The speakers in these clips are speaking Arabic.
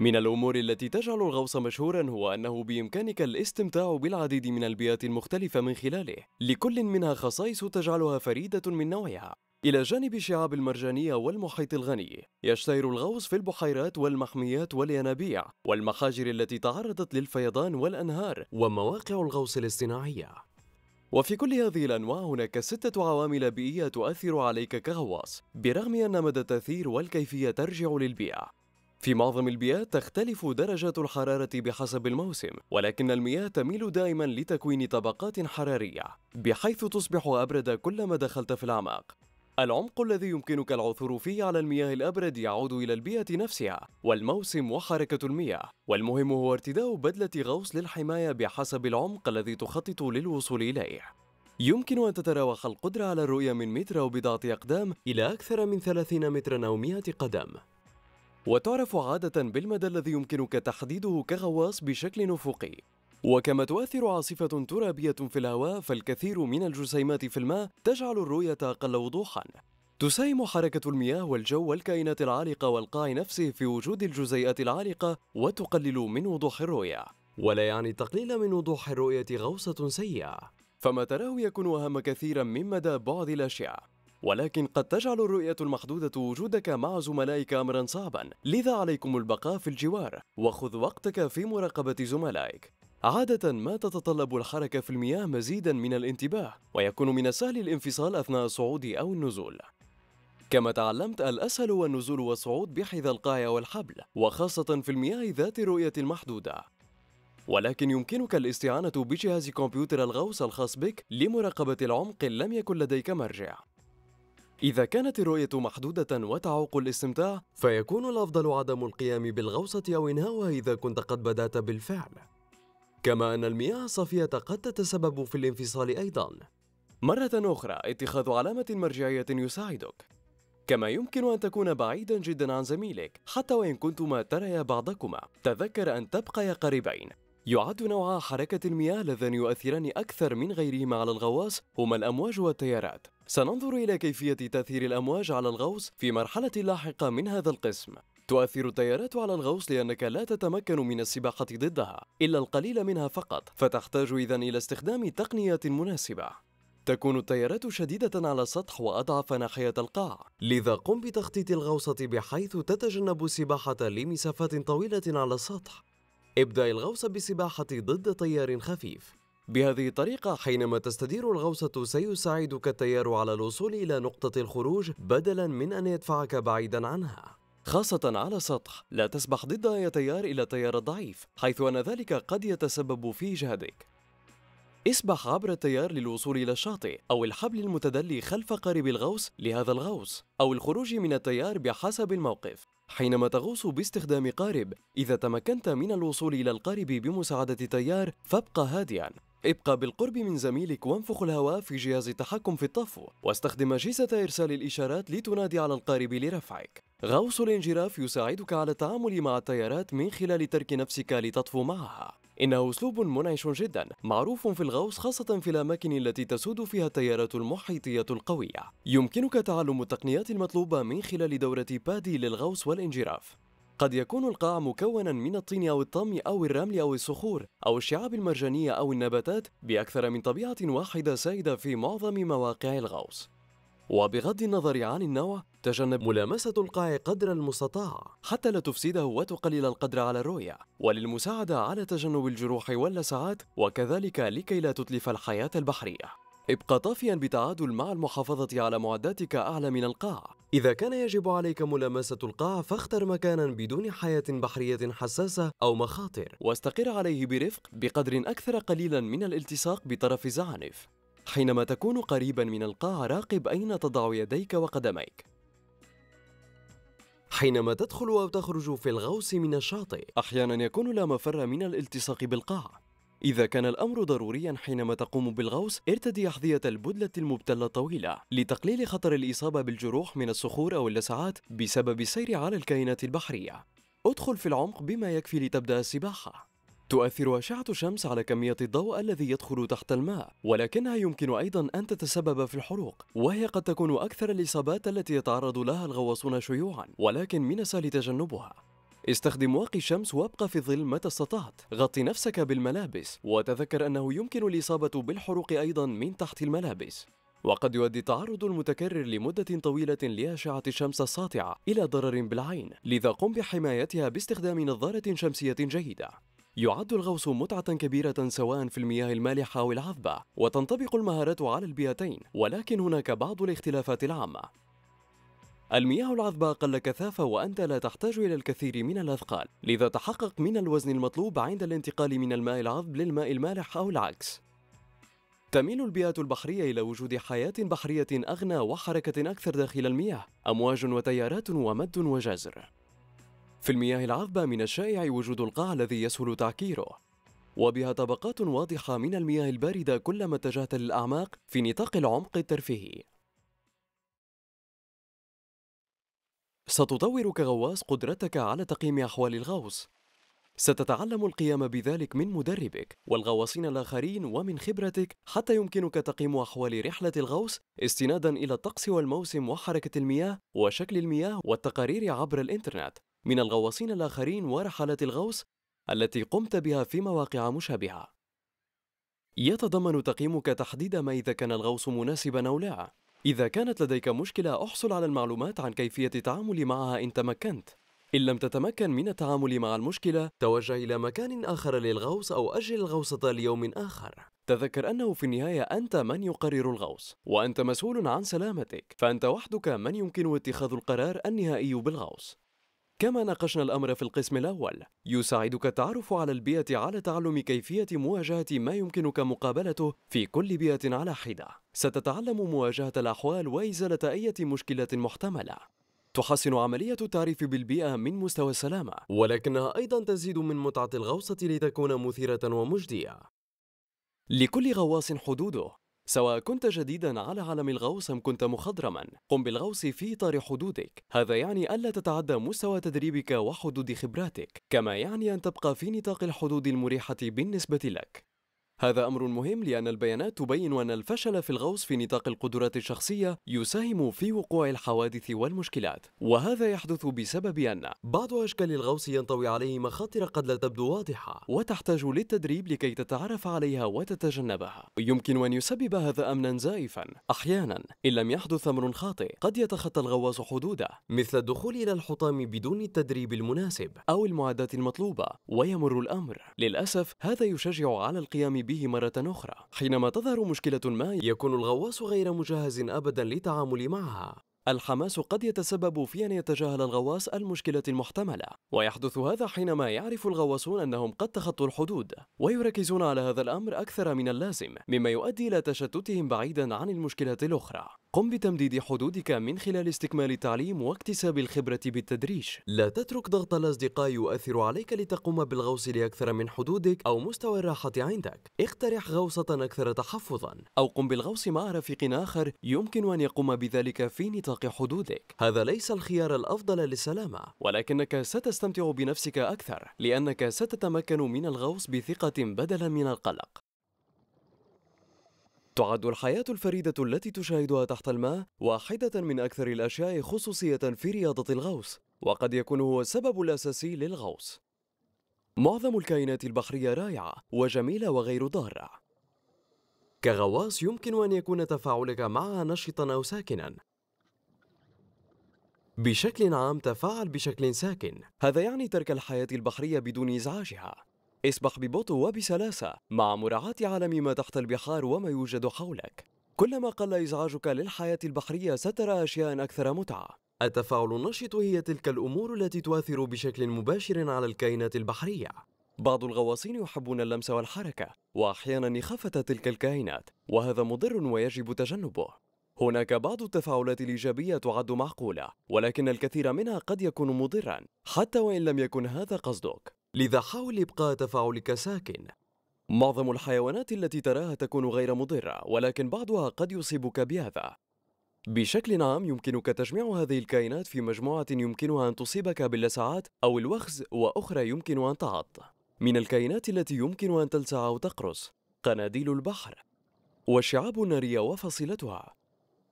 من الأمور التي تجعل الغوص مشهورا هو أنه بإمكانك الاستمتاع بالعديد من البيئات المختلفة من خلاله لكل منها خصائص تجعلها فريدة من نوعها إلى جانب الشعاب المرجانية والمحيط الغني يشتهر الغوص في البحيرات والمحميات والينابيع والمخاجر التي تعرضت للفيضان والأنهار ومواقع الغوص الاصطناعية وفي كل هذه الأنواع هناك ستة عوامل بيئية تؤثر عليك كغواص برغم أن مدى التأثير والكيفية ترجع للبيئة في معظم البيئات تختلف درجة الحرارة بحسب الموسم، ولكن المياه تميل دائما لتكوين طبقات حرارية، بحيث تصبح أبرد كلما دخلت في الأعماق. العمق الذي يمكنك العثور فيه على المياه الأبرد يعود إلى البيئة نفسها والموسم وحركة المياه، والمهم هو ارتداء بدلة غوص للحماية بحسب العمق الذي تخطط للوصول إليه. يمكن أن تتراوح القدرة على الرؤية من متر أو بضعة أقدام إلى أكثر من 30 مترا أو 100 قدم. وتعرف عادة بالمدى الذي يمكنك تحديده كغواص بشكل أفقي وكما تؤثر عاصفة ترابية في الهواء فالكثير من الجسيمات في الماء تجعل الرؤية أقل وضوحا تساهم حركة المياه والجو والكائنات العالقة والقاع نفسه في وجود الجزيئات العالقة وتقلل من وضوح الرؤية ولا يعني التقليل من وضوح الرؤية غوصة سيئة فما تراه يكون أهم كثيرا من مدى بعد الأشعة ولكن قد تجعل الرؤية المحدودة وجودك مع زملائك أمرا صعبا لذا عليكم البقاء في الجوار وخذ وقتك في مراقبة زملائك عادة ما تتطلب الحركة في المياه مزيدا من الانتباه ويكون من السهل الانفصال أثناء الصعود أو النزول كما تعلمت الأسهل هو النزول والصعود بحذاء القاع والحبل وخاصة في المياه ذات الرؤية المحدودة ولكن يمكنك الاستعانة بجهاز كمبيوتر الغوص الخاص بك لمراقبة العمق إن لم يكن لديك مرجع إذا كانت الرؤية محدودة وتعوق الاستمتاع فيكون الأفضل عدم القيام بالغوصة أو إنهاءها إذا كنت قد بدأت بالفعل كما أن المياه الصافية قد تتسبب في الانفصال أيضا مرة أخرى اتخاذ علامة مرجعية يساعدك كما يمكن أن تكون بعيدا جدا عن زميلك حتى وإن كنتما تريا بعضكما تذكر أن تبقيا قريبين يعد نوع حركة المياه اللذان يؤثران أكثر من غيرهما على الغواص هما الأمواج والتيارات سننظر إلى كيفية تأثير الأمواج على الغوص في مرحلة لاحقة من هذا القسم تؤثر التيارات على الغوص لأنك لا تتمكن من السباحة ضدها إلا القليل منها فقط فتحتاج إذا إلى استخدام تقنيات مناسبة تكون التيارات شديدة على السطح وأضعف ناحية القاع لذا قم بتخطيط الغوصة بحيث تتجنب السباحة لمسافات طويلة على السطح ابدأ الغوص بسباحة ضد تيار خفيف بهذه الطريقة حينما تستدير الغوصة سيساعدك التيار على الوصول إلى نقطة الخروج بدلا من أن يدفعك بعيدا عنها خاصة على سطح لا تسبح ضد أي تيار إلى تيار ضعيف حيث أن ذلك قد يتسبب في جهدك اسبح عبر التيار للوصول إلى الشاطئ أو الحبل المتدلي خلف قارب الغوص لهذا الغوص أو الخروج من التيار بحسب الموقف حينما تغوص باستخدام قارب إذا تمكنت من الوصول إلى القارب بمساعدة تيار فابقى هادئا ابقى بالقرب من زميلك وانفخ الهواء في جهاز التحكم في الطفو واستخدم أجهزة إرسال الإشارات لتنادي على القارب لرفعك غوص الانجراف يساعدك على التعامل مع التيارات من خلال ترك نفسك لتطفو معها إنه أسلوب منعش جدا معروف في الغوص خاصة في الأماكن التي تسود فيها التيارات المحيطية القوية يمكنك تعلم التقنيات المطلوبة من خلال دورة بادي للغوص والانجراف قد يكون القاع مكونا من الطين أو الطم أو الرمل أو الصخور أو الشعاب المرجانية أو النباتات بأكثر من طبيعة واحدة سائدة في معظم مواقع الغوص وبغض النظر عن النوع تجنب ملامسة القاع قدر المستطاع حتى لا تفسده وتقلل القدر على الرؤية وللمساعدة على تجنب الجروح واللسعات وكذلك لكي لا تتلف الحياة البحرية ابقى طافيا بتعادل مع المحافظة على معداتك أعلى من القاع إذا كان يجب عليك ملامسة القاع فاختر مكانا بدون حياة بحرية حساسة أو مخاطر واستقر عليه برفق بقدر أكثر قليلا من الالتصاق بطرف زعنف حينما تكون قريبا من القاع راقب أين تضع يديك وقدميك حينما تدخل أو تخرج في الغوص من الشاطئ أحيانا يكون لا مفر من الالتصاق بالقاع إذا كان الأمر ضروريا حينما تقوم بالغوص ارتدي أحذية البدلة المبتلة الطويلة لتقليل خطر الإصابة بالجروح من الصخور أو اللسعات بسبب السير على الكائنات البحرية ادخل في العمق بما يكفي لتبدأ السباحة تؤثر أشعة الشمس على كمية الضوء الذي يدخل تحت الماء، ولكنها يمكن أيضا أن تتسبب في الحروق، وهي قد تكون أكثر الإصابات التي يتعرض لها الغواصون شيوعا، ولكن من السهل تجنبها. استخدم واقي الشمس وابقى في الظل متى استطعت غطي نفسك بالملابس وتذكر أنه يمكن الإصابة بالحروق أيضا من تحت الملابس وقد يؤدي التعرض المتكرر لمدة طويلة لأشعة الشمس الساطعة إلى ضرر بالعين لذا قم بحمايتها باستخدام نظارة شمسية جيدة يعد الغوص متعة كبيرة سواء في المياه المالحة أو العذبة وتنطبق المهارات على البيئتين ولكن هناك بعض الاختلافات العامة المياه العذبة أقل كثافة وأنت لا تحتاج إلى الكثير من الأثقال لذا تحقق من الوزن المطلوب عند الانتقال من الماء العذب للماء المالح أو العكس تميل البيئات البحرية إلى وجود حياة بحرية أغنى وحركة أكثر داخل المياه أمواج وتيارات ومد وجزر في المياه العذبة من الشائع وجود القاع الذي يسهل تعكيره وبها طبقات واضحة من المياه الباردة كلما اتجهت للأعماق في نطاق العمق الترفيهي ستطور كغواص قدرتك على تقييم أحوال الغوص ستتعلم القيام بذلك من مدربك والغواصين الآخرين ومن خبرتك حتى يمكنك تقييم أحوال رحلة الغوص استنادا إلى الطقس والموسم وحركة المياه وشكل المياه والتقارير عبر الإنترنت من الغواصين الآخرين ورحلات الغوص التي قمت بها في مواقع مشابهة. يتضمن تقييمك تحديد ما إذا كان الغوص مناسبا أو لا. إذا كانت لديك مشكلة احصل على المعلومات عن كيفية التعامل معها إن تمكنت. إن لم تتمكن من التعامل مع المشكلة، توجه إلى مكان آخر للغوص أو أجل الغوصة ليوم آخر. تذكر أنه في النهاية أنت من يقرر الغوص، وأنت مسؤول عن سلامتك، فأنت وحدك من يمكن اتخاذ القرار النهائي بالغوص. كما ناقشنا الأمر في القسم الأول يساعدك التعرف على البيئة على تعلم كيفية مواجهة ما يمكنك مقابلته في كل بيئة على حدة ستتعلم مواجهة الأحوال وإزالة أي مشكلة محتملة تحسن عملية التعريف بالبيئة من مستوى السلامة ولكنها أيضا تزيد من متعة الغوصة لتكون مثيرة ومجدية لكل غواص حدوده سواء كنت جديدا على عالم الغوص أم كنت مخضرما قم بالغوص في إطار حدودك هذا يعني ألا تتعدى مستوى تدريبك وحدود خبراتك كما يعني أن تبقى في نطاق الحدود المريحة بالنسبة لك هذا أمر مهم لأن البيانات تبين أن الفشل في الغوص في نطاق القدرات الشخصية يساهم في وقوع الحوادث والمشكلات وهذا يحدث بسبب أن بعض أشكال الغوص ينطوي عليه مخاطر قد لا تبدو واضحة وتحتاج للتدريب لكي تتعرف عليها وتتجنبها يمكن أن يسبب هذا أمنا زائفا أحيانا إن لم يحدث أمر خاطئ قد يتخطى الغواص حدوده مثل الدخول إلى الحطام بدون التدريب المناسب أو المعدات المطلوبة ويمر الأمر للأسف هذا يشجع على القيام به مرة أخرى حينما تظهر مشكلة ما يكون الغواص غير مجهز أبدا للتعامل معها الحماس قد يتسبب في أن يتجاهل الغواص المشكلة المحتملة ويحدث هذا حينما يعرف الغواصون أنهم قد تخطوا الحدود ويركزون على هذا الأمر أكثر من اللازم مما يؤدي إلى تشتتهم بعيدا عن المشكلة الأخرى قم بتمديد حدودك من خلال استكمال التعليم واكتساب الخبرة بالتدريج لا تترك ضغط الأصدقاء يؤثر عليك لتقوم بالغوص لأكثر من حدودك أو مستوى الراحة عندك اقترح غوصة أكثر تحفظا أو قم بالغوص مع رفيق آخر يمكن أن يقوم بذلك في نطاق حدودك هذا ليس الخيار الأفضل للسلامة ولكنك ستستمتع بنفسك أكثر لأنك ستتمكن من الغوص بثقة بدلا من القلق تعد الحياة الفريدة التي تشاهدها تحت الماء واحدة من أكثر الأشياء خصوصية في رياضة الغوص وقد يكون هو السبب الأساسي للغوص معظم الكائنات البحرية رائعة وجميلة وغير ضارة كغواص يمكن أن يكون تفاعلك معها نشطا أو ساكنا بشكل عام تفاعل بشكل ساكن هذا يعني ترك الحياة البحرية بدون إزعاجها اسبح ببطء وبسلاسة مع مراعاة عالم ما تحت البحار وما يوجد حولك كلما قل إزعاجك للحياة البحرية سترى أشياء أكثر متعة التفاعل النشط هي تلك الأمور التي تؤثر بشكل مباشر على الكائنات البحرية بعض الغواصين يحبون اللمس والحركة وأحيانا إخافة تلك الكائنات وهذا مضر ويجب تجنبه هناك بعض التفاعلات الإيجابية تعد معقولة ولكن الكثير منها قد يكون مضرا حتى وإن لم يكن هذا قصدك لذا حاول إبقاء تفاعلك ساكن معظم الحيوانات التي تراها تكون غير مضرة ولكن بعضها قد يصيبك بهذا بشكل عام يمكنك تجميع هذه الكائنات في مجموعة يمكنها أن تصيبك باللسعات أو الوخز وأخرى يمكن أن تعض من الكائنات التي يمكن أن تلسع أو تقرص قناديل البحر والشعاب النارية وفصيلتها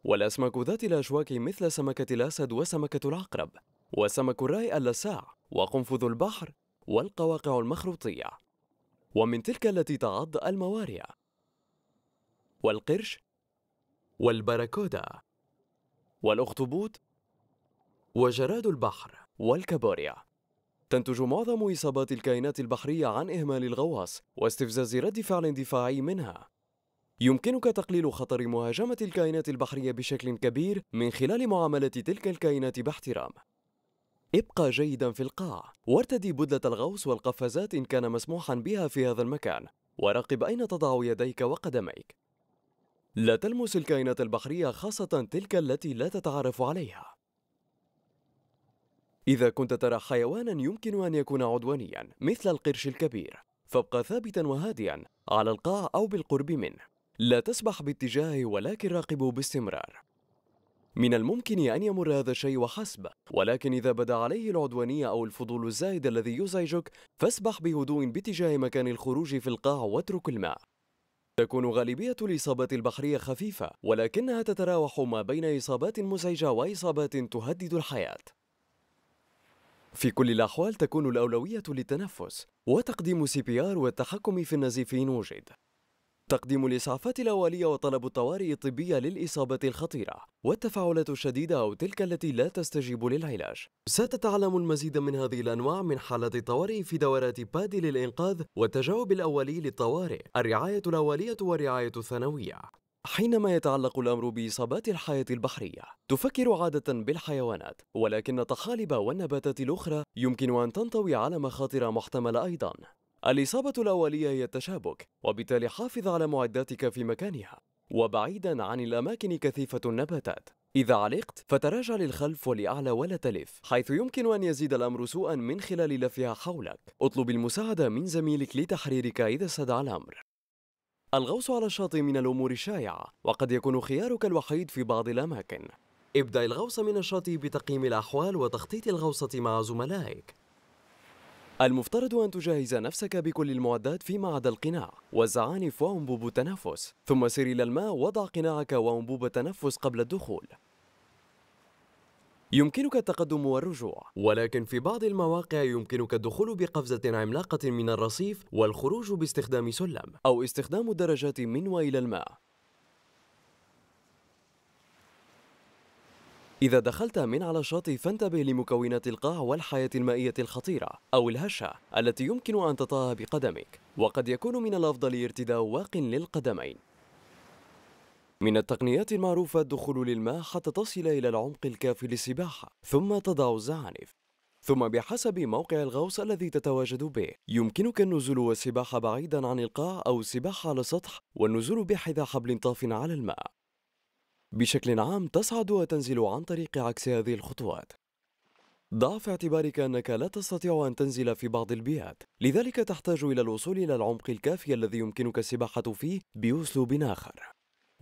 والأسماك ذات الأشواك مثل سمكة الأسد وسمكة العقرب وسمك الرأي اللساع وقنفذ البحر والقواقع المخروطية ومن تلك التي تعض المواريا والقرش والبراكودا والأخطبوط وجراد البحر والكابوريا تنتج معظم إصابات الكائنات البحرية عن إهمال الغواص واستفزاز رد فعل دفاعي منها يمكنك تقليل خطر مهاجمة الكائنات البحرية بشكل كبير من خلال معاملة تلك الكائنات باحترام ابقى جيدا في القاع وارتدي بدلة الغوص والقفازات إن كان مسموحا بها في هذا المكان وراقب أين تضع يديك وقدميك لا تلمس الكائنات البحرية خاصة تلك التي لا تتعرف عليها إذا كنت ترى حيوانا يمكن أن يكون عدوانيا مثل القرش الكبير فابقى ثابتا وهادئا على القاع أو بالقرب منه لا تسبح باتجاهه ولكن راقبه باستمرار من الممكن أن يمر هذا الشيء وحسب ولكن إذا بدا عليه العدوانية أو الفضول الزائد الذي يزعجك فاسبح بهدوء باتجاه مكان الخروج في القاع واترك الماء تكون غالبية الإصابات البحرية خفيفة ولكنها تتراوح ما بين إصابات مزعجة وإصابات تهدد الحياة في كل الأحوال تكون الأولوية للتنفس وتقديم سي بي آر والتحكم في النزيف إن وجد تقديم الإسعافات الأولية وطلب الطوارئ الطبية للإصابة الخطيرة والتفاعلات الشديدة أو تلك التي لا تستجيب للعلاج ستتعلم المزيد من هذه الأنواع من حالات الطوارئ في دورات بادي للإنقاذ والتجاوب الأولي للطوارئ الرعاية الأولية والرعاية الثانوية حينما يتعلق الأمر بإصابات الحياة البحرية تفكر عادة بالحيوانات ولكن الطحالب والنباتات الأخرى يمكن أن تنطوي على مخاطر محتملة أيضا الإصابة الأولية هي التشابك وبالتالي حافظ على معداتك في مكانها وبعيدا عن الأماكن كثيفة النباتات إذا علقت فتراجع للخلف ولأعلى ولا تلف حيث يمكن أن يزيد الأمر سوءا من خلال لفها حولك اطلب المساعدة من زميلك لتحريرك إذا استدعى الأمر الغوص على الشاطئ من الأمور الشائعة وقد يكون خيارك الوحيد في بعض الأماكن ابدأ الغوص من الشاطئ بتقييم الأحوال وتخطيط الغوصة مع زملائك المفترض أن تجهز نفسك بكل المعدات فيما عدا القناع والزعانف وأنبوب التنفس ثم سر إلى الماء وضع قناعك وأنبوب التنفس قبل الدخول يمكنك التقدم والرجوع ولكن في بعض المواقع يمكنك الدخول بقفزة عملاقة من الرصيف والخروج باستخدام سلم أو استخدام الدرجات من وإلى الماء إذا دخلت من على الشاطئ فانتبه لمكونات القاع والحياة المائية الخطيرة أو الهشة التي يمكن أن تطاها بقدمك وقد يكون من الأفضل ارتداء واق للقدمين من التقنيات المعروفة الدخول للماء حتى تصل إلى العمق الكافي للسباحة ثم تضع الزعانف ثم بحسب موقع الغوص الذي تتواجد به يمكنك النزول والسباحة بعيدا عن القاع أو السباحة على سطح والنزول بحذاء حبل طاف على الماء بشكل عام تصعد وتنزل عن طريق عكس هذه الخطوات ضع في اعتبارك أنك لا تستطيع أن تنزل في بعض البيئات لذلك تحتاج إلى الوصول إلى العمق الكافي الذي يمكنك السباحة فيه بأسلوب آخر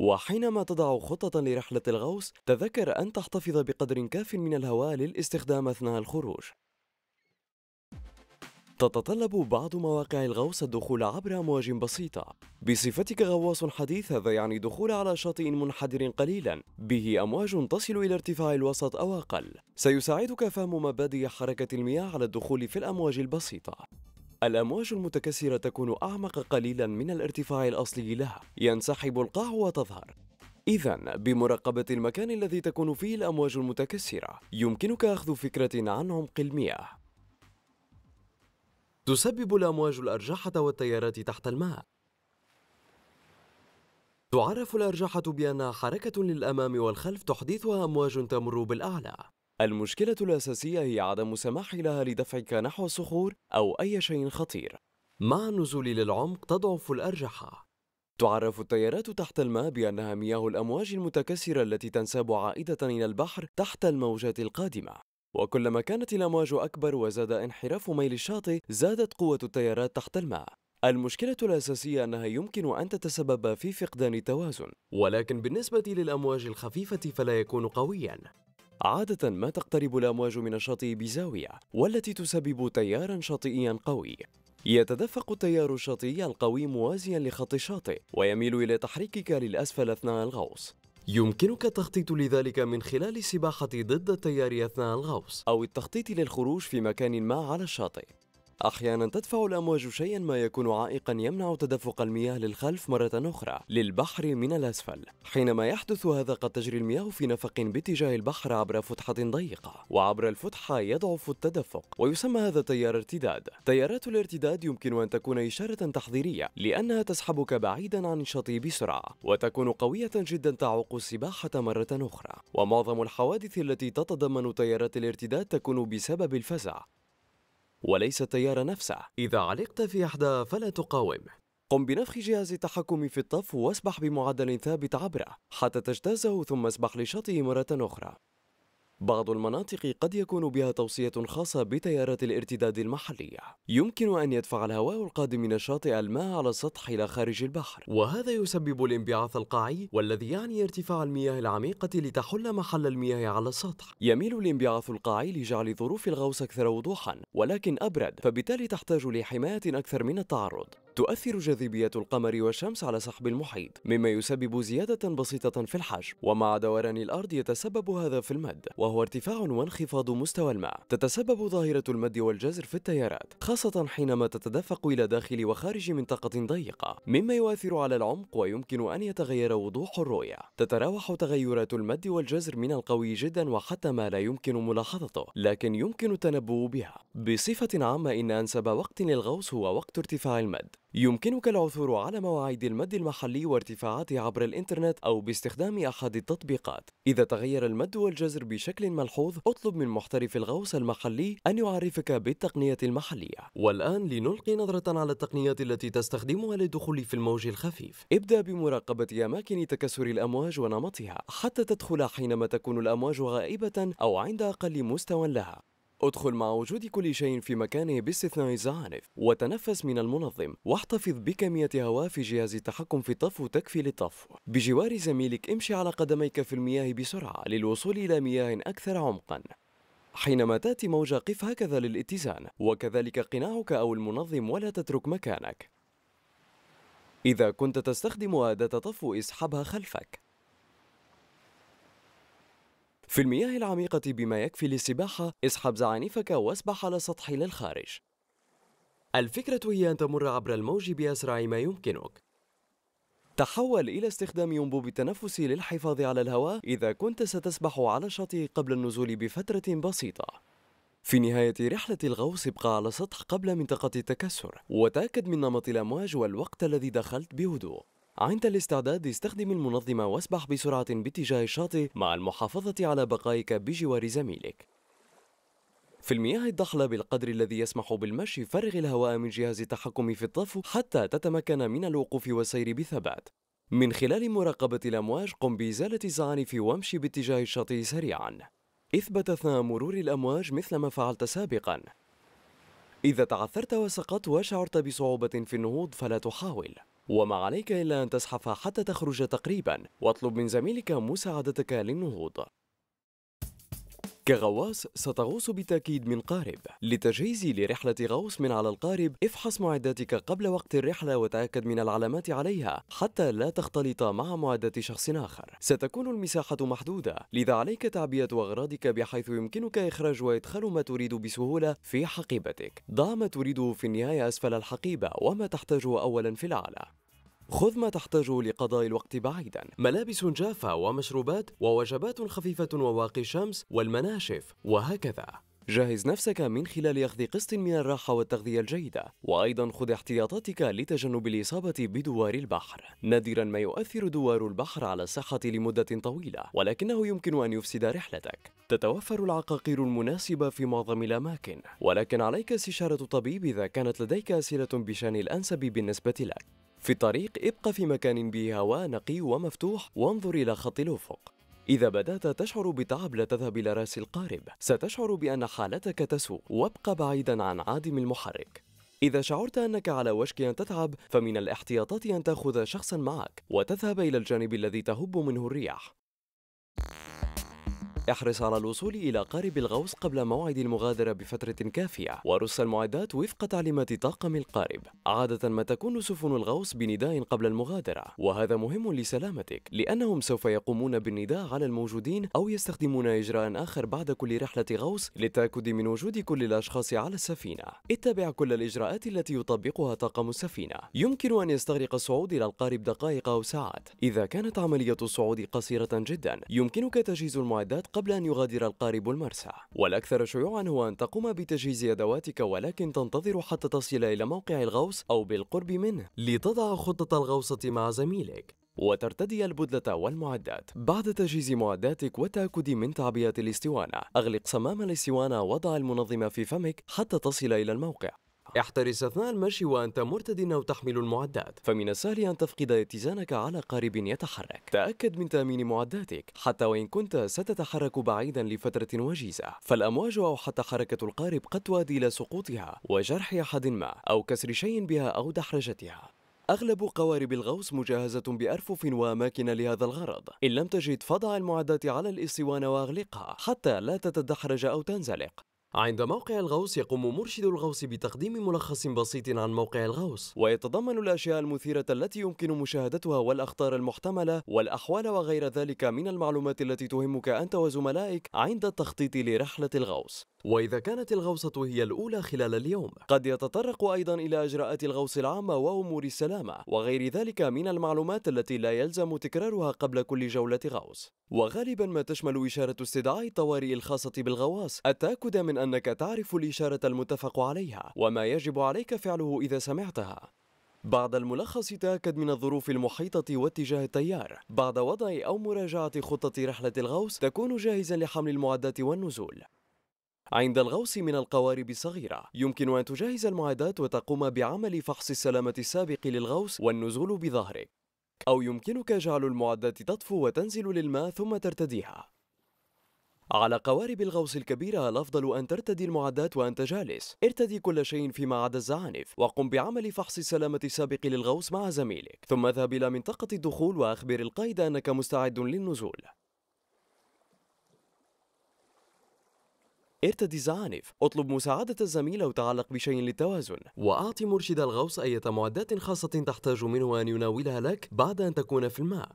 وحينما تضع خطة لرحلة الغوص تذكر أن تحتفظ بقدر كاف من الهواء للاستخدام أثناء الخروج تتطلب بعض مواقع الغوص الدخول عبر أمواج بسيطة بصفتك غواص حديث هذا يعني دخول على شاطئ منحدر قليلا به أمواج تصل إلى ارتفاع الوسط أو أقل سيساعدك فهم مبادئ حركة المياه على الدخول في الأمواج البسيطة الأمواج المتكسرة تكون أعمق قليلا من الارتفاع الأصلي لها ينسحب القاع وتظهر إذا بمراقبة المكان الذي تكون فيه الأمواج المتكسرة يمكنك أخذ فكرة عن عمق المياه تسبب الأمواج الأرجحة والتيارات تحت الماء تعرف الأرجحة بأنها حركة للأمام والخلف تحدثها أمواج تمر بالأعلى المشكلة الأساسية هي عدم السماح لها لدفعك نحو الصخور أو أي شيء خطير مع النزول للعمق تضعف الأرجحة تعرف التيارات تحت الماء بأنها مياه الأمواج المتكسرة التي تنساب عائدة إلى البحر تحت الموجات القادمة وكلما كانت الأمواج أكبر وزاد انحراف ميل الشاطئ زادت قوة التيارات تحت الماء المشكلة الأساسية أنها يمكن أن تتسبب في فقدان التوازن ولكن بالنسبة للأمواج الخفيفة فلا يكون قوياً عادة ما تقترب الأمواج من الشاطئ بزاوية والتي تسبب تيارا شاطئيا قوي يتدفق التيار الشاطئي القوي موازيا لخط الشاطئ ويميل إلى تحريكك للأسفل أثناء الغوص يمكنك التخطيط لذلك من خلال السباحة ضد التيار أثناء الغوص أو التخطيط للخروج في مكان ما على الشاطئ أحيانا تدفع الأمواج شيئا ما يكون عائقا يمنع تدفق المياه للخلف مرة أخرى للبحر من الأسفل حينما يحدث هذا قد تجري المياه في نفق باتجاه البحر عبر فتحة ضيقة وعبر الفتحة يضعف التدفق ويسمى هذا تيار ارتداد تيارات الارتداد يمكن أن تكون إشارة تحذيرية لأنها تسحبك بعيدا عن الشاطئ بسرعة وتكون قوية جدا تعوق السباحة مرة أخرى ومعظم الحوادث التي تتضمن تيارات الارتداد تكون بسبب الفزع وليس التيار نفسه إذا علقت في أحدى فلا تقاوم قم بنفخ جهاز التحكم في الطف واسبح بمعدل ثابت عبره حتى تجتازه ثم اسبح لشاطئه مرة أخرى بعض المناطق قد يكون بها توصية خاصة بتيارات الارتداد المحلية يمكن أن يدفع الهواء القادم من الشاطئ الماء على السطح إلى خارج البحر وهذا يسبب الانبعاث القاعي والذي يعني ارتفاع المياه العميقة لتحل محل المياه على السطح يميل الانبعاث القاعي لجعل ظروف الغوص أكثر وضوحا ولكن أبرد فبالتالي تحتاج لحماية أكثر من التعرض تؤثر جاذبية القمر والشمس على سحب المحيط مما يسبب زيادة بسيطة في الحجم ومع دوران الأرض يتسبب هذا في المد وهو ارتفاع وانخفاض مستوى الماء تتسبب ظاهرة المد والجزر في التيارات خاصة حينما تتدفق إلى داخل وخارج منطقة ضيقة مما يؤثر على العمق ويمكن أن يتغير وضوح الرؤية تتراوح تغيرات المد والجزر من القوي جدا وحتى ما لا يمكن ملاحظته لكن يمكن التنبؤ بها بصفة عامة إن أنسب وقت للغوص هو وقت ارتفاع المد يمكنك العثور على مواعيد المد المحلي وارتفاعاته عبر الإنترنت أو باستخدام أحد التطبيقات. إذا تغير المد والجزر بشكل ملحوظ، اطلب من محترف الغوص المحلي أن يعرفك بالتقنية المحلية. والآن لنلقي نظرة على التقنيات التي تستخدمها للدخول في الموج الخفيف. ابدأ بمراقبة أماكن تكسر الأمواج ونمطها حتى تدخل حينما تكون الأمواج غائبة أو عند أقل مستوى لها. ادخل مع وجود كل شيء في مكانه باستثناء الزعانف وتنفس من المنظم واحتفظ بكمية هواء في جهاز التحكم في الطفو تكفي للطفو بجوار زميلك امشي على قدميك في المياه بسرعة للوصول إلى مياه أكثر عمقا حينما تأتي موجة قف هكذا للاتزان وكذلك قناعك أو المنظم ولا تترك مكانك إذا كنت تستخدم أداة طفو اسحبها خلفك في المياه العميقة بما يكفي للسباحة اسحب زعانفك واسبح على سطح للخارج الفكرة هي أن تمر عبر الموج بأسرع ما يمكنك تحول إلى استخدام أنبوب التنفس للحفاظ على الهواء إذا كنت ستسبح على الشاطئ قبل النزول بفترة بسيطة في نهاية رحلة الغوص ابقى على سطح قبل منطقة التكسر وتأكد من نمط الأمواج والوقت الذي دخلت بهدوء عند الاستعداد استخدم المنظمة واسبح بسرعة باتجاه الشاطئ مع المحافظة على بقائك بجوار زميلك في المياه الضحلة بالقدر الذي يسمح بالمشي فرغ الهواء من جهاز التحكم في الطفو حتى تتمكن من الوقوف والسير بثبات من خلال مراقبة الأمواج قم بإزالة الزعانف وامشي باتجاه الشاطئ سريعا اثبت أثناء مرور الأمواج مثل ما فعلت سابقا إذا تعثرت وسقطت وشعرت بصعوبة في النهوض فلا تحاول وما عليك إلا أن تزحف حتى تخرج تقريبا واطلب من زميلك مساعدتك للنهوض كغواص ستغوص بالتأكيد من قارب لتجهيز لرحلة غوص من على القارب افحص معداتك قبل وقت الرحلة وتأكد من العلامات عليها حتى لا تختلط مع معدات شخص آخر ستكون المساحة محدودة لذا عليك تعبئة أغراضك بحيث يمكنك إخراج وإدخال ما تريد بسهولة في حقيبتك ضع ما تريده في النهاية أسفل الحقيبة وما تحتاجه أولا في الأعلى خذ ما تحتاجه لقضاء الوقت بعيدا ملابس جافة ومشروبات ووجبات خفيفة وواقي الشمس والمناشف وهكذا جهز نفسك من خلال أخذ قسط من الراحة والتغذية الجيدة وأيضا خذ احتياطاتك لتجنب الإصابة بدوار البحر نادرا ما يؤثر دوار البحر على الصحة لمدة طويلة ولكنه يمكن أن يفسد رحلتك تتوفر العقاقير المناسبة في معظم الأماكن ولكن عليك استشارة طبيب إذا كانت لديك أسئلة بشأن الأنسب بالنسبة لك في الطريق ابق في مكان به هواء نقي ومفتوح وانظر إلى خط الأفق إذا بدأت تشعر بتعب لا تذهب إلى رأس القارب ستشعر بأن حالتك تسوء وابق بعيدا عن عادم المحرك إذا شعرت أنك على وشك أن تتعب فمن الاحتياطات أن تأخذ شخصا معك وتذهب إلى الجانب الذي تهب منه الرياح احرص على الوصول إلى قارب الغوص قبل موعد المغادرة بفترة كافية ورص المعدات وفق تعليمات طاقم القارب عادة ما تكون سفن الغوص بنداء قبل المغادرة وهذا مهم لسلامتك لأنهم سوف يقومون بالنداء على الموجودين أو يستخدمون إجراء آخر بعد كل رحلة غوص للتأكد من وجود كل الأشخاص على السفينة اتبع كل الإجراءات التي يطبقها طاقم السفينة يمكن أن يستغرق الصعود إلى القارب دقائق أو ساعات إذا كانت عملية الصعود قصيرة جدا يمكنك تجهيز المعدات قبل أن يغادر القارب المرسى والأكثر شيوعا هو أن تقوم بتجهيز أدواتك ولكن تنتظر حتى تصل إلى موقع الغوص أو بالقرب منه لتضع خطة الغوصة مع زميلك وترتدي البدلة والمعدات بعد تجهيز معداتك والتأكد من تعبئة الاسطوانة أغلق صمام الاسطوانة وضع المنظمة في فمك حتى تصل إلى الموقع احترس أثناء المشي وأنت مرتد أو تحمل المعدات فمن السهل أن تفقد اتزانك على قارب يتحرك تأكد من تأمين معداتك حتى وإن كنت ستتحرك بعيدا لفترة وجيزة فالأمواج أو حتى حركة القارب قد تؤدي إلى سقوطها وجرح أحد ما أو كسر شيء بها أو دحرجتها أغلب قوارب الغوص مجهزة بأرفف وأماكن لهذا الغرض إن لم تجد فضع المعدات على الإسطوانة وأغلقها حتى لا تتدحرج أو تنزلق عند موقع الغوص يقوم مرشد الغوص بتقديم ملخص بسيط عن موقع الغوص ويتضمن الأشياء المثيرة التي يمكن مشاهدتها والأخطار المحتملة والأحوال وغير ذلك من المعلومات التي تهمك أنت وزملائك عند التخطيط لرحلة الغوص وإذا كانت الغوصة هي الأولى خلال اليوم قد يتطرق أيضا إلى إجراءات الغوص العامة وأمور السلامة وغير ذلك من المعلومات التي لا يلزم تكرارها قبل كل جولة غوص وغالبا ما تشمل إشارة استدعاء الطوارئ الخاصة بالغواص التأكد من أنك تعرف الإشارة المتفق عليها وما يجب عليك فعله إذا سمعتها بعد الملخص تأكد من الظروف المحيطة واتجاه التيار بعد وضع أو مراجعة خطة رحلة الغوص تكون جاهزا لحمل المعدات والنزول عند الغوص من القوارب الصغيرة يمكن أن تجهز المعدات وتقوم بعمل فحص السلامة السابق للغوص والنزول بظهرك أو يمكنك جعل المعدات تطفو وتنزل للماء ثم ترتديها على قوارب الغوص الكبيرة الأفضل أن ترتدي المعدات وأنت جالس ارتدي كل شيء فيما عدا الزعانف وقم بعمل فحص السلامة السابق للغوص مع زميلك ثم اذهب إلى منطقة الدخول وأخبر القائد أنك مستعد للنزول ارتدي الزعانف اطلب مساعدة الزميل أو تعلق بشيء للتوازن وأعطي مرشد الغوص أي معدات خاصة تحتاج منه أن يناولها لك بعد أن تكون في الماء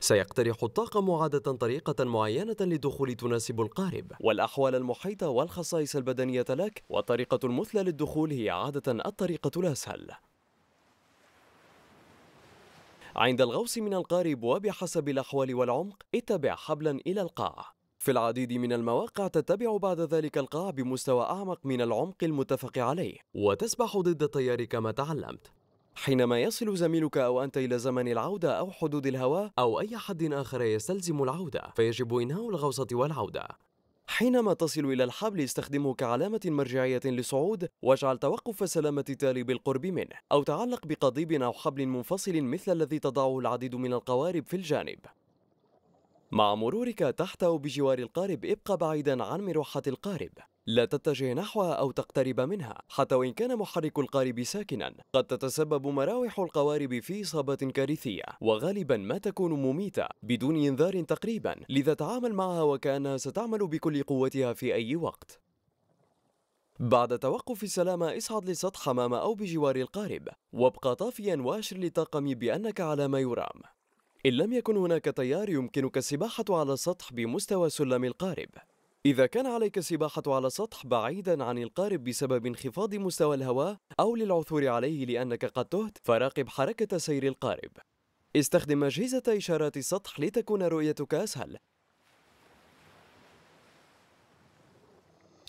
سيقترح الطاقم عادة طريقة معينة للدخول تناسب القارب والأحوال المحيطة والخصائص البدنية لك والطريقة المثلى للدخول هي عادة الطريقة الأسهل عند الغوص من القارب وبحسب الأحوال والعمق اتبع حبلا إلى القاع في العديد من المواقع تتبع بعد ذلك القاع بمستوى أعمق من العمق المتفق عليه وتسبح ضد التيار كما تعلمت حينما يصل زميلك أو أنت إلى زمن العودة أو حدود الهواء أو أي حد آخر يستلزم العودة فيجب إنهاء الغوصة والعودة حينما تصل إلى الحبل استخدمه كعلامة مرجعية للصعود واجعل توقف سلامة التالي بالقرب منه أو تعلق بقضيب أو حبل منفصل مثل الذي تضعه العديد من القوارب في الجانب مع مرورك تحت أو بجوار القارب ابقى بعيدا عن مروحة القارب لا تتجه نحوها أو تقترب منها حتى وإن كان محرك القارب ساكنا قد تتسبب مراوح القوارب في إصابات كارثية وغالبا ما تكون مميتة بدون إنذار تقريبا لذا تعامل معها وكأنها ستعمل بكل قوتها في أي وقت بعد توقف السلامة اصعد للسطح أمام أو بجوار القارب وابقى طافيا واشر للطاقم بأنك على ما يرام إن لم يكن هناك تيار يمكنك السباحة على السطح بمستوى سلم القارب إذا كان عليك السباحة على سطح بعيدا عن القارب بسبب انخفاض مستوى الهواء أو للعثور عليه لأنك قد تهت فراقب حركة سير القارب استخدم أجهزة إشارات السطح لتكون رؤيتك أسهل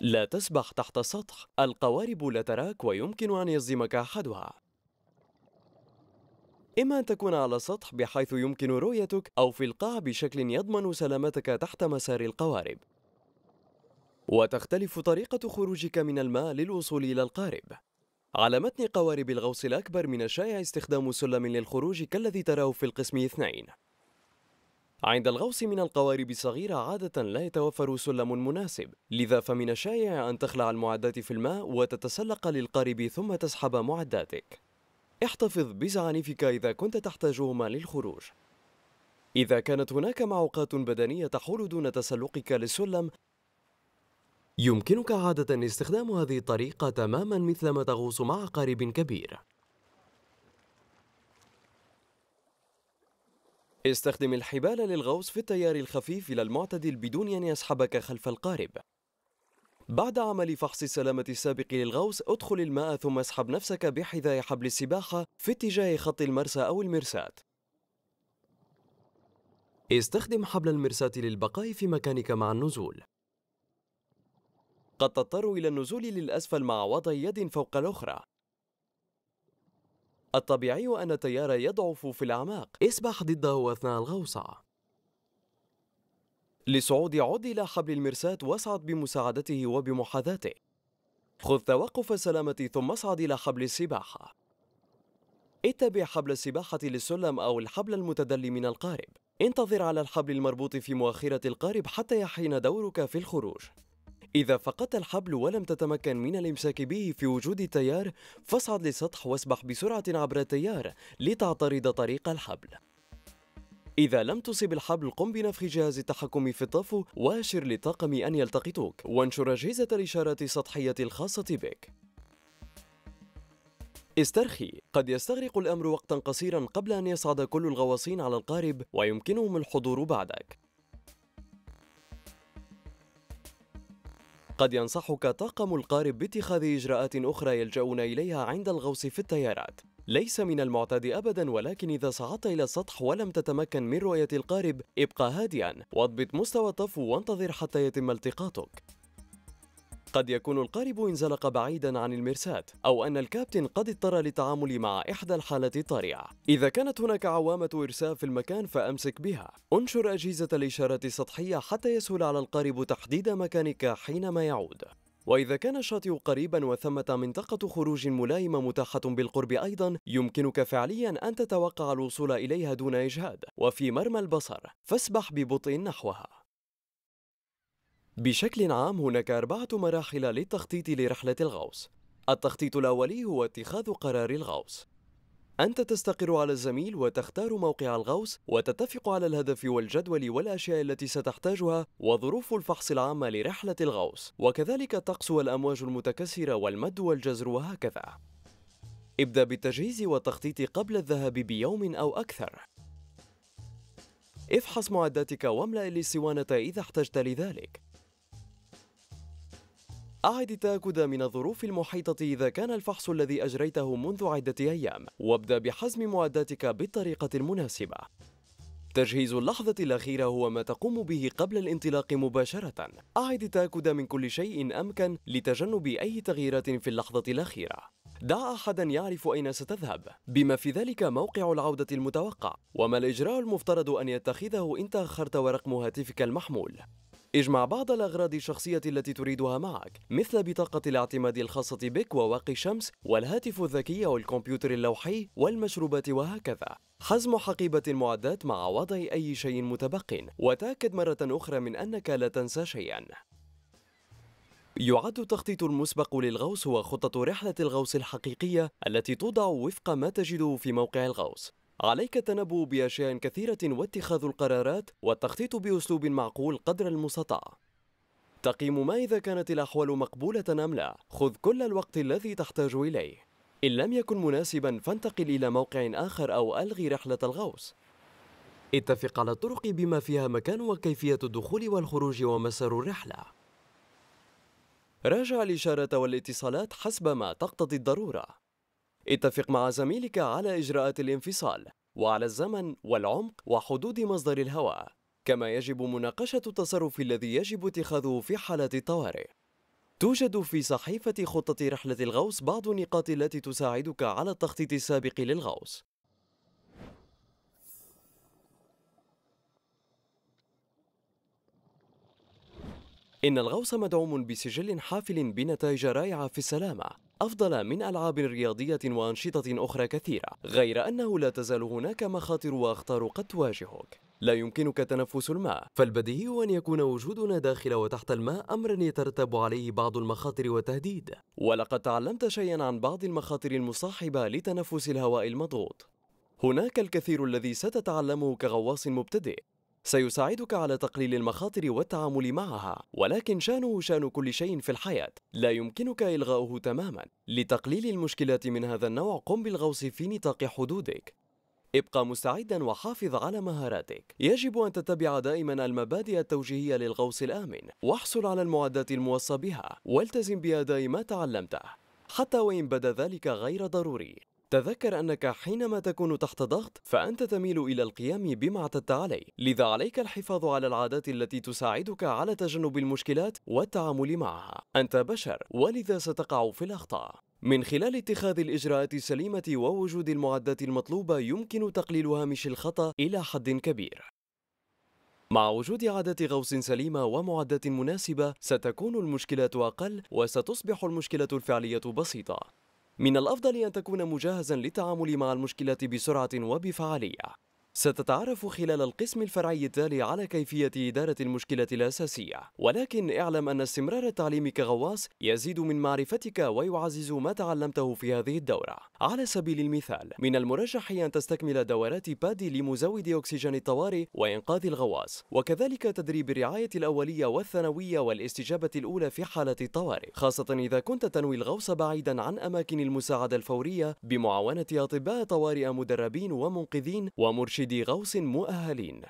لا تسبح تحت السطح القوارب لا تراك ويمكن أن يصدمك أحدها إما أن تكون على السطح بحيث يمكن رؤيتك أو في القاع بشكل يضمن سلامتك تحت مسار القوارب وتختلف طريقة خروجك من الماء للوصول إلى القارب على متن قوارب الغوص الأكبر من الشائع استخدام سلم للخروج كالذي تراه في القسم اثنين عند الغوص من القوارب الصغيرة عادة لا يتوفر سلم مناسب لذا فمن الشائع أن تخلع المعدات في الماء وتتسلق للقارب ثم تسحب معداتك احتفظ بزعانفك إذا كنت تحتاجهما للخروج إذا كانت هناك معوقات بدنية تحول دون تسلقك للسلم يمكنك عادة استخدام هذه الطريقة تماما مثلما تغوص مع قارب كبير استخدم الحبال للغوص في التيار الخفيف إلى المعتدل بدون أن يسحبك خلف القارب بعد عمل فحص السلامة السابق للغوص ادخل الماء ثم اسحب نفسك بحذاء حبل السباحة في اتجاه خط المرسى أو المرساة استخدم حبل المرساة للبقاء في مكانك مع النزول قد تضطر إلى النزول للأسفل مع وضع يد فوق الأخرى الطبيعي أن التيار يضعف في الأعماق اسبح ضده أثناء الغوصة لصعود عد إلى حبل المرساة واصعد بمساعدته وبمحاذاته خذ توقف السلامة ثم اصعد إلى حبل السباحة اتبع حبل السباحة للسلم أو الحبل المتدلي من القارب انتظر على الحبل المربوط في مؤخرة القارب حتى يحين دورك في الخروج إذا فقدت الحبل ولم تتمكن من الإمساك به في وجود التيار فاصعد للسطح واسبح بسرعة عبر التيار لتعترض طريق الحبل إذا لم تصب الحبل قم بنفخ جهاز التحكم في الطفو وأشر للطاقم أن يلتقطوك وانشر أجهزة الإشارات السطحية الخاصة بك استرخي قد يستغرق الأمر وقتا قصيرا قبل أن يصعد كل الغواصين على القارب ويمكنهم الحضور بعدك قد ينصحك طاقم القارب باتخاذ إجراءات أخرى يلجأون إليها عند الغوص في التيارات ليس من المعتاد أبدا ولكن إذا صعدت إلى السطح ولم تتمكن من رؤية القارب ابقى هادئا واضبط مستوى الطفو وانتظر حتى يتم التقاطك قد يكون القارب انزلق بعيدا عن المرساة أو أن الكابتن قد اضطر للتعامل مع إحدى الحالات الطارئة إذا كانت هناك عوامة إرساء في المكان فأمسك بها انشر أجهزة الإشارات السطحية حتى يسهل على القارب تحديد مكانك حينما يعود وإذا كان الشاطئ قريبا وثمة منطقة خروج ملائمة متاحة بالقرب أيضا يمكنك فعليا أن تتوقع الوصول إليها دون إجهاد وفي مرمى البصر فاسبح ببطء نحوها بشكل عام هناك أربعة مراحل للتخطيط لرحلة الغوص التخطيط الأولي هو اتخاذ قرار الغوص أنت تستقر على الزميل وتختار موقع الغوص وتتفق على الهدف والجدول والأشياء التي ستحتاجها وظروف الفحص العامة لرحلة الغوص وكذلك الطقس والأمواج المتكسرة والمد والجزر وهكذا ابدأ بالتجهيز والتخطيط قبل الذهاب بيوم أو أكثر افحص معداتك واملأ الاسطوانة إذا احتجت لذلك أعد التأكد من الظروف المحيطة إذا كان الفحص الذي أجريته منذ عدة أيام وابدأ بحزم معداتك بالطريقة المناسبة تجهيز اللحظة الأخيرة هو ما تقوم به قبل الانطلاق مباشرة أعد التأكد من كل شيء أمكن لتجنب أي تغييرات في اللحظة الأخيرة دع أحدا يعرف أين ستذهب بما في ذلك موقع العودة المتوقع وما الإجراء المفترض أن يتخذه إن تأخرت ورقم هاتفك المحمول اجمع بعض الأغراض الشخصية التي تريدها معك مثل بطاقة الاعتماد الخاصة بك وواقي شمس والهاتف الذكي أو الكمبيوتر اللوحي والمشروبات وهكذا حزم حقيبة المعدات مع وضع أي شيء متبق وتأكد مرة أخرى من أنك لا تنسى شيئا يعد التخطيط المسبق للغوص هو خطة رحلة الغوص الحقيقية التي توضع وفق ما تجده في موقع الغوص عليك التنبؤ بأشياء كثيرة واتخاذ القرارات والتخطيط بأسلوب معقول قدر المستطاع. تقييم ما إذا كانت الأحوال مقبولة أم لا، خذ كل الوقت الذي تحتاج إليه. إن لم يكن مناسبا فانتقل إلى موقع آخر أو ألغي رحلة الغوص. اتفق على الطرق بما فيها مكان وكيفية الدخول والخروج ومسار الرحلة. راجع الإشارة والاتصالات حسب ما تقتضي الضرورة. اتفق مع زميلك على إجراءات الانفصال وعلى الزمن والعمق وحدود مصدر الهواء كما يجب مناقشة التصرف الذي يجب اتخاذه في حالة الطوارئ توجد في صحيفة خطة رحلة الغوص بعض النقاط التي تساعدك على التخطيط السابق للغوص إن الغوص مدعوم بسجل حافل بنتائج رائعة في السلامة أفضل من ألعاب رياضية وأنشطة أخرى كثيرة غير أنه لا تزال هناك مخاطر وأخطار قد تواجهك لا يمكنك تنفس الماء فالبديهي أن يكون وجودنا داخل وتحت الماء أمرا يترتب عليه بعض المخاطر والتهديد ولقد تعلمت شيئا عن بعض المخاطر المصاحبة لتنفس الهواء المضغوط هناك الكثير الذي ستتعلمه كغواص مبتدئ سيساعدك على تقليل المخاطر والتعامل معها ولكن شانه شان كل شيء في الحياة لا يمكنك إلغاؤه تماما لتقليل المشكلات من هذا النوع قم بالغوص في نطاق حدودك ابقى مستعدا وحافظ على مهاراتك يجب أن تتبع دائما المبادئ التوجيهية للغوص الآمن واحصل على المعدات الموصى بها والتزم بأداء ما تعلمته حتى وإن بدا ذلك غير ضروري تذكر أنك حينما تكون تحت ضغط فأنت تميل إلى القيام بما اعتدت عليه لذا عليك الحفاظ على العادات التي تساعدك على تجنب المشكلات والتعامل معها أنت بشر ولذا ستقع في الأخطاء من خلال اتخاذ الإجراءات السليمة ووجود المعدات المطلوبة يمكن تقليل هامش الخطأ إلى حد كبير مع وجود عادة غوص سليمة ومعدات مناسبة ستكون المشكلات أقل وستصبح المشكلة الفعلية بسيطة من الأفضل أن تكون مجهزا للتعامل مع المشكلة بسرعة وبفعالية ستتعرف خلال القسم الفرعي التالي على كيفية إدارة المشكلة الأساسية ولكن اعلم أن استمرار التعليم كغواص يزيد من معرفتك ويعزز ما تعلمته في هذه الدورة على سبيل المثال من المرجح أن تستكمل دورات بادي لمزود أكسجين الطوارئ وإنقاذ الغواص وكذلك تدريب الرعاية الأولية والثانوية والاستجابة الأولى في حالة الطوارئ خاصة إذا كنت تنوي الغوص بعيدا عن أماكن المساعدة الفورية بمعاونة أطباء طوارئ مدربين ومنقذين ومرشدين مرشد غوص مؤهلين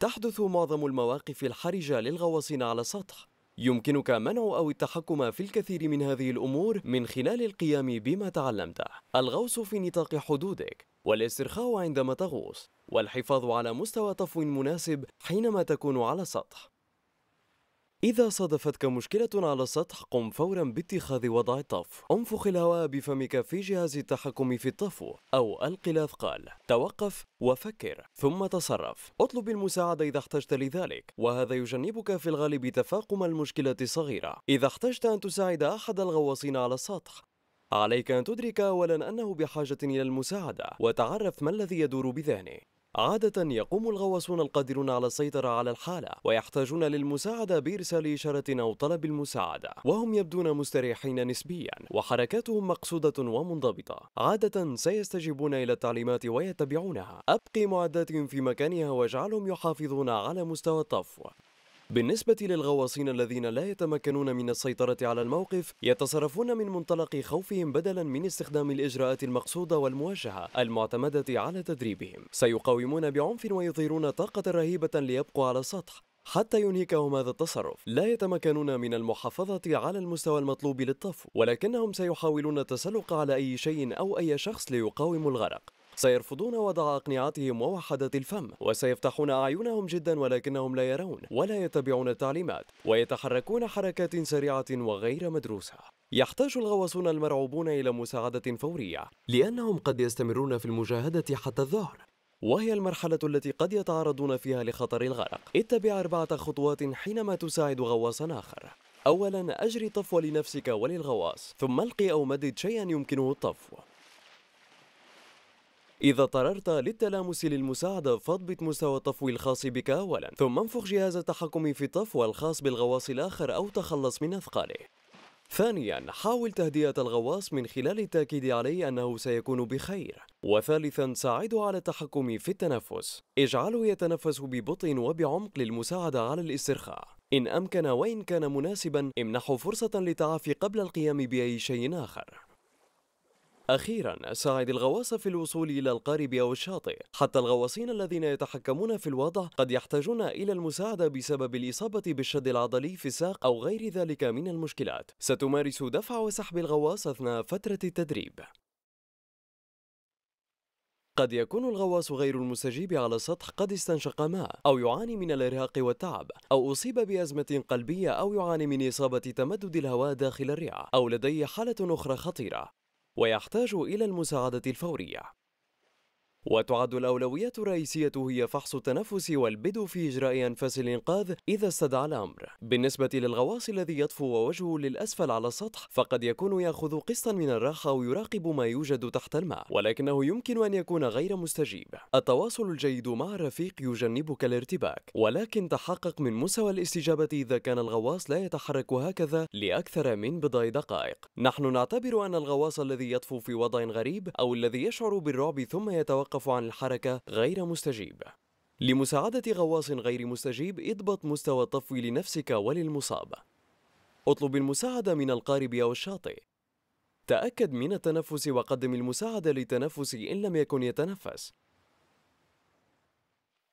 تحدث معظم المواقف الحرجة للغواصين على السطح يمكنك منع أو التحكم في الكثير من هذه الأمور من خلال القيام بما تعلمته الغوص في نطاق حدودك والاسترخاء عندما تغوص والحفاظ على مستوى طفو مناسب حينما تكون على السطح إذا صادفتك مشكلة على السطح قم فورا باتخاذ وضع الطفو انفخ الهواء بفمك في جهاز التحكم في الطفو أو ألق الأثقال توقف وفكر ثم تصرف اطلب المساعدة إذا احتجت لذلك وهذا يجنبك في الغالب تفاقم المشكلة الصغيرة إذا احتجت أن تساعد أحد الغواصين على السطح عليك أن تدرك أولا أنه بحاجة إلى المساعدة وتعرف ما الذي يدور بذهنه عادة يقوم الغواصون القادرون على السيطرة على الحالة ويحتاجون للمساعدة بإرسال إشارة أو طلب المساعدة وهم يبدون مستريحين نسبيا وحركاتهم مقصودة ومنضبطة عادة سيستجيبون إلى التعليمات ويتبعونها أبقي معداتهم في مكانها واجعلهم يحافظون على مستوى الطفو بالنسبة للغواصين الذين لا يتمكنون من السيطرة على الموقف يتصرفون من منطلق خوفهم بدلا من استخدام الإجراءات المقصودة والموجهة المعتمدة على تدريبهم سيقاومون بعنف ويظهرون طاقة رهيبة ليبقوا على السطح حتى ينهكهم هذا التصرف لا يتمكنون من المحافظة على المستوى المطلوب للطفو ولكنهم سيحاولون التسلق على أي شيء أو أي شخص ليقاوموا الغرق سيرفضون وضع أقنعتهم ووحدة الفم وسيفتحون أعينهم جدا ولكنهم لا يرون ولا يتبعون التعليمات ويتحركون حركات سريعة وغير مدروسة يحتاج الغواصون المرعوبون إلى مساعدة فورية لأنهم قد يستمرون في المجاهدة حتى الظهر وهي المرحلة التي قد يتعرضون فيها لخطر الغرق اتبع أربعة خطوات حينما تساعد غواصا آخر أولا أجري طفو لنفسك وللغواص ثم القي أو مدد شيئا يمكنه الطفو إذا اضطررت للتلامس للمساعدة فاضبط مستوى الطفو الخاص بك أولا ثم انفخ جهاز التحكم في الطفو الخاص بالغواص الآخر أو تخلص من أثقاله ثانيا حاول تهدئة الغواص من خلال التأكيد عليه أنه سيكون بخير وثالثا ساعده على التحكم في التنفس اجعله يتنفس ببطء وبعمق للمساعدة على الاسترخاء إن أمكن وإن كان مناسبا امنحه فرصة للتعافي قبل القيام بأي شيء آخر أخيرا ساعد الغواصة في الوصول إلى القارب أو الشاطئ حتى الغواصين الذين يتحكمون في الوضع قد يحتاجون إلى المساعدة بسبب الإصابة بالشد العضلي في الساق أو غير ذلك من المشكلات ستمارس دفع وسحب الغواص أثناء فترة التدريب قد يكون الغواص غير المستجيب على السطح قد استنشق ماء أو يعاني من الإرهاق والتعب أو أصيب بأزمة قلبية أو يعاني من إصابة تمدد الهواء داخل الرئة أو لديه حالة أخرى خطيرة ويحتاج إلى المساعدة الفورية وتعد الأولويات الرئيسية هي فحص التنفس والبدء في إجراء أنفاس الإنقاذ إذا استدعى الأمر بالنسبة للغواص الذي يطفو ووجهه للأسفل على السطح فقد يكون يأخذ قسطا من الراحة ويراقب ما يوجد تحت الماء ولكنه يمكن أن يكون غير مستجيب التواصل الجيد مع الرفيق يجنبك الارتباك ولكن تحقق من مستوى الاستجابة إذا كان الغواص لا يتحرك هكذا لأكثر من بضع دقائق نحن نعتبر أن الغواص الذي يطفو في وضع غريب أو الذي يشعر بالرعب ثم يتوقف يتوقف عن الحركة غير مستجيب لمساعدة غواص غير مستجيب اضبط مستوى الطفو لنفسك وللمصاب اطلب المساعدة من القارب أو الشاطئ تأكد من التنفس وقدم المساعدة للتنفس إن لم يكن يتنفس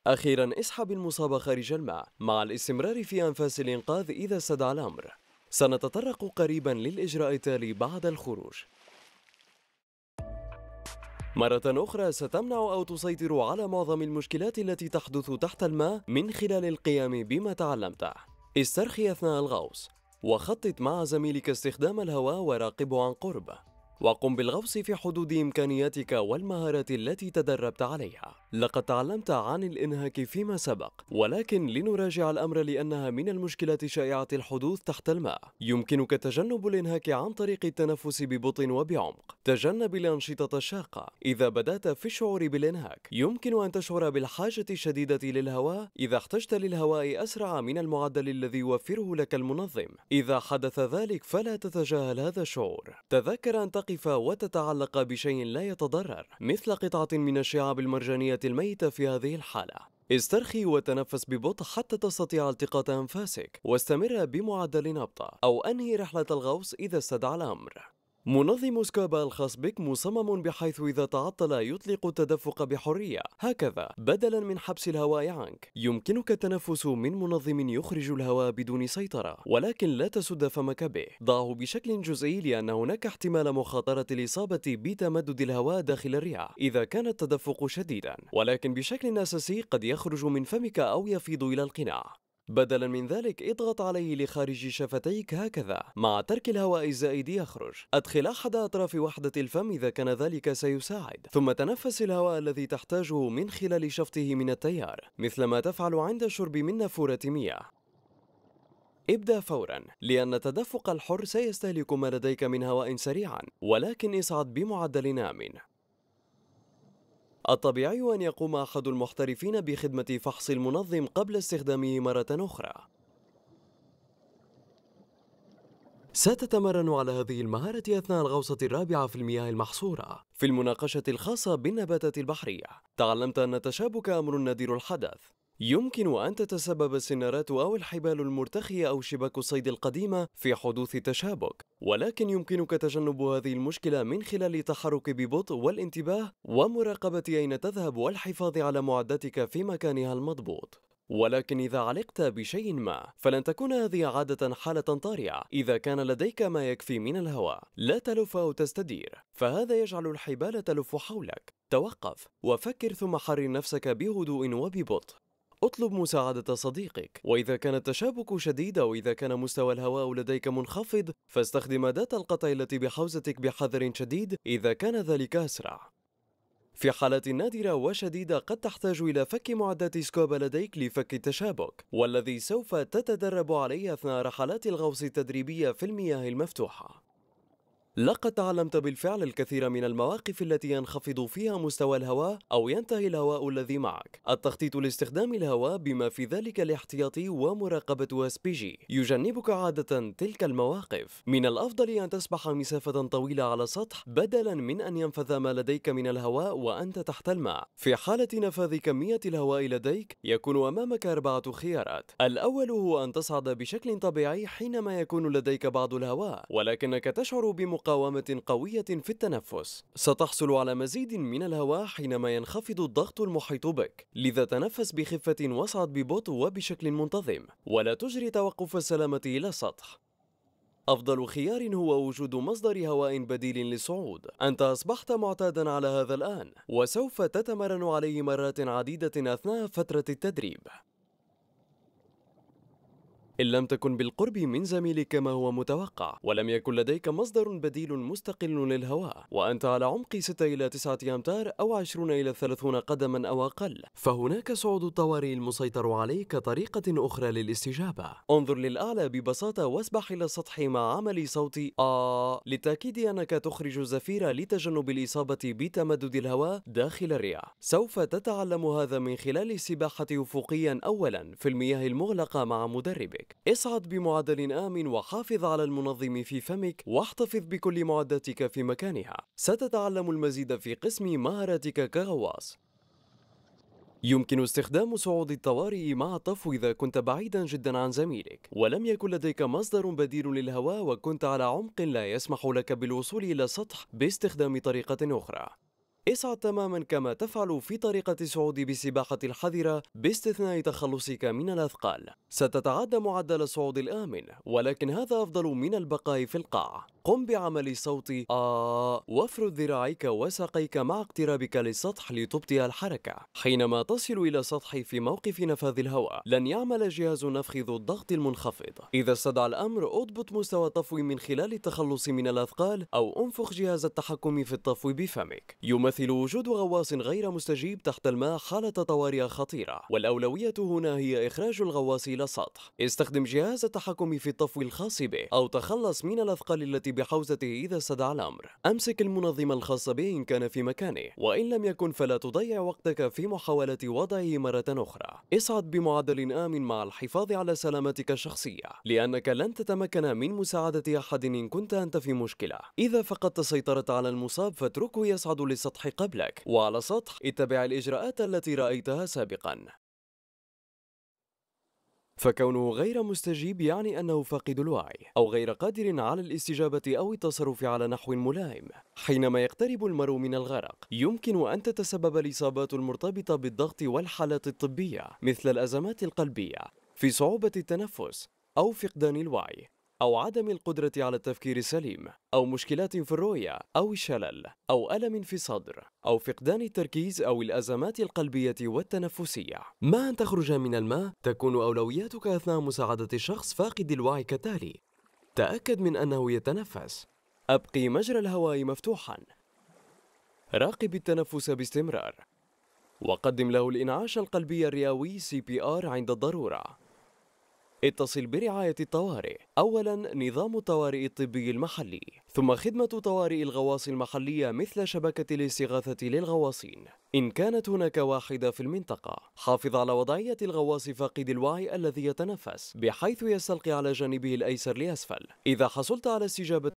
أخيرا اسحب المصاب خارج الماء مع الاستمرار في أنفاس الإنقاذ إذا استدعى الأمر سنتطرق قريبا للإجراء التالي بعد الخروج مرة أخرى ستمنع أو تسيطر على معظم المشكلات التي تحدث تحت الماء من خلال القيام بما تعلمته استرخي أثناء الغوص وخطط مع زميلك استخدام الهواء وراقبه عن قرب وقم بالغوص في حدود إمكانياتك والمهارات التي تدربت عليها لقد تعلمت عن الإنهاك فيما سبق ولكن لنراجع الأمر لأنها من المشكلات شائعة الحدوث تحت الماء يمكنك تجنب الإنهاك عن طريق التنفس ببطء وبعمق تجنب الأنشطة الشاقة إذا بدأت في الشعور بالإنهاك يمكن أن تشعر بالحاجة الشديدة للهواء إذا احتجت للهواء أسرع من المعدل الذي يوفره لك المنظم إذا حدث ذلك فلا تتجاهل هذا الشعور تذكر أن تقف وتتعلق بشيء لا يتضرر مثل قطعة من الشعاب المرجانية الميتة في هذه الحالة استرخي وتنفس ببطء حتى تستطيع التقاط أنفاسك واستمر بمعدل نبضة أو أنهي رحلة الغوص إذا استدعى الأمر منظم سكابا الخاص بك مصمم بحيث إذا تعطل يطلق التدفق بحرية هكذا بدلا من حبس الهواء عنك يمكنك التنفس من منظم يخرج الهواء بدون سيطرة ولكن لا تسد فمك به ضعه بشكل جزئي لأن هناك احتمال مخاطرة الإصابة بتمدد الهواء داخل الرئة إذا كان التدفق شديدا ولكن بشكل أساسي قد يخرج من فمك أو يفيض إلى القناع بدلا من ذلك اضغط عليه لخارج شفتيك هكذا مع ترك الهواء الزائد يخرج أدخل أحد أطراف وحدة الفم إذا كان ذلك سيساعد ثم تنفس الهواء الذي تحتاجه من خلال شفطه من التيار مثل ما تفعل عند شرب من نافورة مياه ابدأ فورا لأن التدفق الحر سيستهلك ما لديك من هواء سريعا ولكن اصعد بمعدل آمن الطبيعي أن يقوم أحد المحترفين بخدمة فحص المنظم قبل استخدامه مرة أخرى ستتمرن على هذه المهارة أثناء الغوصة الرابعة في المياه المحصورة في المناقشة الخاصة بالنباتات البحرية تعلمت أن التشابك أمر نادر الحدث يمكن أن تتسبب السنارات أو الحبال المرتخية أو شباك الصيد القديمة في حدوث تشابك، ولكن يمكنك تجنب هذه المشكلة من خلال التحرك ببطء والانتباه ومراقبة أين تذهب والحفاظ على معدتك في مكانها المضبوط. ولكن إذا علقت بشيء ما فلن تكون هذه عادة حالة طارئة إذا كان لديك ما يكفي من الهواء لا تلف أو تستدير فهذا يجعل الحبال تلف حولك توقف وفكر ثم حرر نفسك بهدوء وببطء اطلب مساعدة صديقك وإذا كان التشابك شديد أو إذا كان مستوى الهواء لديك منخفض فاستخدم أداة القطع التي بحوزتك بحذر شديد إذا كان ذلك أسرع في حالات نادرة وشديدة قد تحتاج إلى فك معدات سكوبا لديك لفك التشابك والذي سوف تتدرب عليه أثناء رحلات الغوص التدريبية في المياه المفتوحة لقد تعلمت بالفعل الكثير من المواقف التي ينخفض فيها مستوى الهواء أو ينتهي الهواء الذي معك التخطيط لاستخدام الهواء بما في ذلك الاحتياطي ومراقبة واسبيجي يجنبك عادة تلك المواقف من الأفضل أن تسبح مسافة طويلة على السطح بدلا من أن ينفذ ما لديك من الهواء وأنت تحت الماء في حالة نفاذ كمية الهواء لديك يكون أمامك أربعة خيارات الأول هو أن تصعد بشكل طبيعي حينما يكون لديك بعض الهواء ولكنك تشعر بمقابلة مقاومة قوية في التنفس ستحصل على مزيد من الهواء حينما ينخفض الضغط المحيط بك لذا تنفس بخفة واصعد ببطء وبشكل منتظم ولا تجري توقف السلامة إلى السطح أفضل خيار هو وجود مصدر هواء بديل للصعود أنت أصبحت معتادا على هذا الآن وسوف تتمرن عليه مرات عديدة أثناء فترة التدريب إن لم تكن بالقرب من زميلك كما هو متوقع ولم يكن لديك مصدر بديل مستقل للهواء وأنت على عمق 6 إلى 9 أمتار أو 20 إلى 30 قدما أو أقل فهناك صعود الطوارئ المسيطر عليك طريقة أخرى للاستجابة انظر للأعلى ببساطة واسبح إلى السطح مع عمل صوت آ للتأكيد أنك تخرج زفيرة لتجنب الإصابة بتمدد الهواء داخل الريع سوف تتعلم هذا من خلال السباحة أفقيا أولا في المياه المغلقة مع مدربك ذلك اصعد بمعدل آمن وحافظ على المنظم في فمك واحتفظ بكل معداتك في مكانها ستتعلم المزيد في قسم مهاراتك كغواص يمكن استخدام صعود الطوارئ مع الطفو إذا كنت بعيدا جدا عن زميلك ولم يكن لديك مصدر بديل للهواء وكنت على عمق لا يسمح لك بالوصول إلى السطح باستخدام طريقة أخرى اسعد تماما كما تفعل في طريقة الصعود بسباحة الحذرة باستثناء تخلصك من الأثقال ستتعدى معدل الصعود الآمن ولكن هذا أفضل من البقاء في القاع قم بعمل صوت آه وافرد ذراعيك وساقيك مع اقترابك للسطح لتبطئ الحركة حينما تصل إلى سطح في موقف نفاذ الهواء لن يعمل جهاز نفخ ذو الضغط المنخفض إذا استدعى الأمر اضبط مستوى الطفو من خلال التخلص من الأثقال أو انفخ جهاز التحكم في الطفو بفمك يمثل وجود غواص غير مستجيب تحت الماء حالة طوارئ خطيرة والأولوية هنا هي إخراج الغواص إلى السطح استخدم جهاز التحكم في الطفو الخاص به أو تخلص من الأثقال التي بحوزته إذا استدعى الأمر أمسك المنظم الخاص به إن كان في مكانه وإن لم يكن فلا تضيع وقتك في محاولة وضعه مرة أخرى اصعد بمعدل آمن مع الحفاظ على سلامتك الشخصية لأنك لن تتمكن من مساعدة أحد إن كنت أنت في مشكلة إذا فقدت سيطرة على المصاب فاتركه يصعد للسطح قبلك وعلى سطح اتبع الإجراءات التي رأيتها سابقا فكونه غير مستجيب يعني أنه فاقد الوعي أو غير قادر على الاستجابة أو التصرف على نحو ملائم حينما يقترب المرء من الغرق يمكن أن تتسبب الإصابات المرتبطة بالضغط والحالات الطبية مثل الأزمات القلبية في صعوبة التنفس أو فقدان الوعي أو عدم القدرة على التفكير السليم أو مشكلات في الرؤية أو الشلل أو ألم في الصدر أو فقدان التركيز أو الأزمات القلبية والتنفسية ما أن تخرج من الماء تكون أولوياتك أثناء مساعدة الشخص فاقد الوعي كالتالي تأكد من أنه يتنفس أبقي مجرى الهواء مفتوحا راقب التنفس باستمرار وقدم له الإنعاش القلبي الرئوي CPR عند الضرورة اتصل برعاية الطوارئ أولا نظام الطوارئ الطبي المحلي ثم خدمة طوارئ الغواص المحلية مثل شبكة الاستغاثة للغواصين إن كانت هناك واحدة في المنطقة حافظ على وضعية الغواص فاقد الوعي الذي يتنفس بحيث يستلقي على جانبه الأيسر لأسفل إذا حصلت على استجابة